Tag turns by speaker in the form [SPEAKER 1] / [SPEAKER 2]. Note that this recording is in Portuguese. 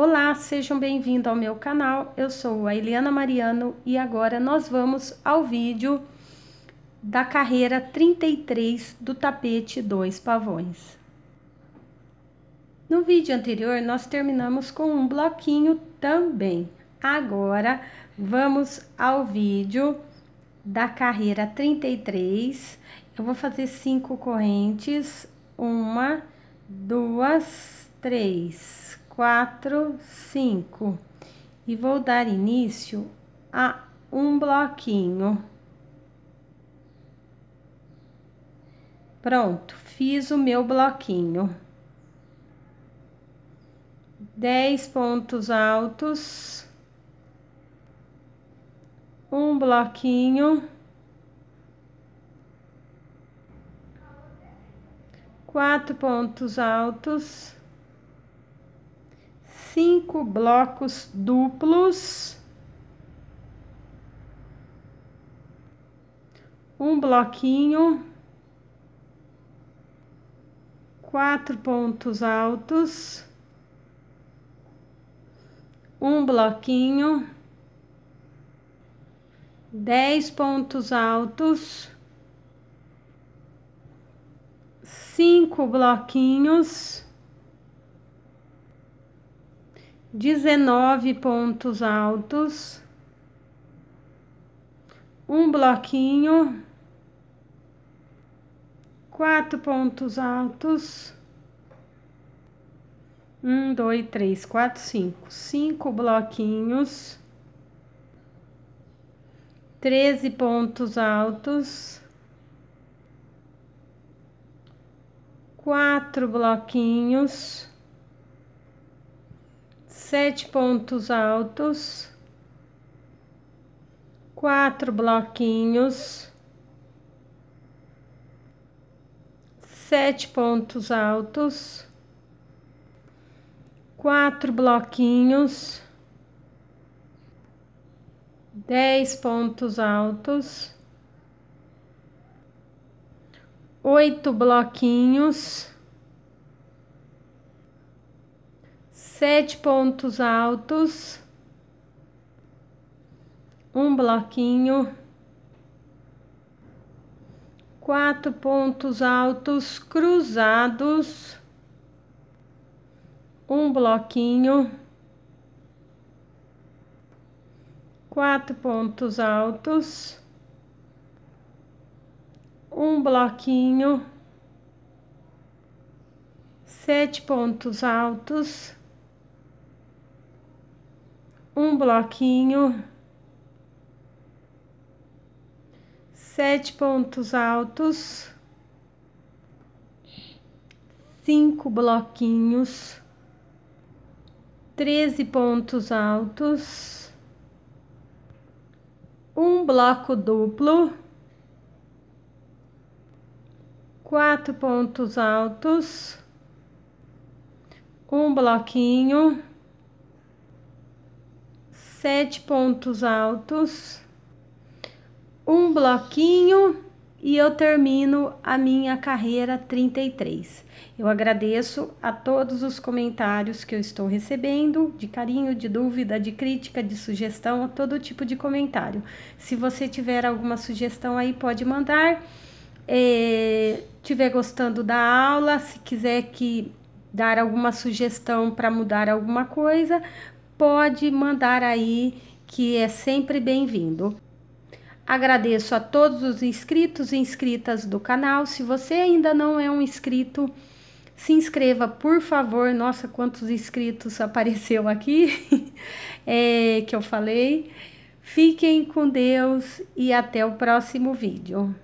[SPEAKER 1] Olá, sejam bem-vindos ao meu canal. Eu sou a Eliana Mariano e agora nós vamos ao vídeo da carreira 33 do tapete Dois Pavões. No vídeo anterior, nós terminamos com um bloquinho também. Agora, vamos ao vídeo da carreira 33. Eu vou fazer cinco correntes. Uma, duas, três, quatro, cinco. E vou dar início a um bloquinho. Pronto, fiz o meu bloquinho. Dez pontos altos. Um bloquinho. Quatro pontos altos cinco blocos duplos, um bloquinho, quatro pontos altos, um bloquinho, dez pontos altos, cinco bloquinhos. 19 pontos altos, um bloquinho, quatro pontos altos, um, dois, três, quatro, cinco, cinco bloquinhos, treze pontos altos, quatro bloquinhos sete pontos altos, quatro bloquinhos, sete pontos altos, quatro bloquinhos, dez pontos altos, oito bloquinhos sete pontos altos, um bloquinho, quatro pontos altos cruzados, um bloquinho, quatro pontos altos, um bloquinho, sete pontos altos um bloquinho, sete pontos altos, cinco bloquinhos, treze pontos altos, um bloco duplo, quatro pontos altos, um bloquinho sete pontos altos, um bloquinho e eu termino a minha carreira 33. Eu agradeço a todos os comentários que eu estou recebendo, de carinho, de dúvida, de crítica, de sugestão, todo tipo de comentário. Se você tiver alguma sugestão aí, pode mandar. É, tiver gostando da aula, se quiser que dar alguma sugestão para mudar alguma coisa, pode mandar aí que é sempre bem-vindo. Agradeço a todos os inscritos e inscritas do canal. Se você ainda não é um inscrito, se inscreva, por favor. Nossa, quantos inscritos apareceu aqui é, que eu falei. Fiquem com Deus e até o próximo vídeo.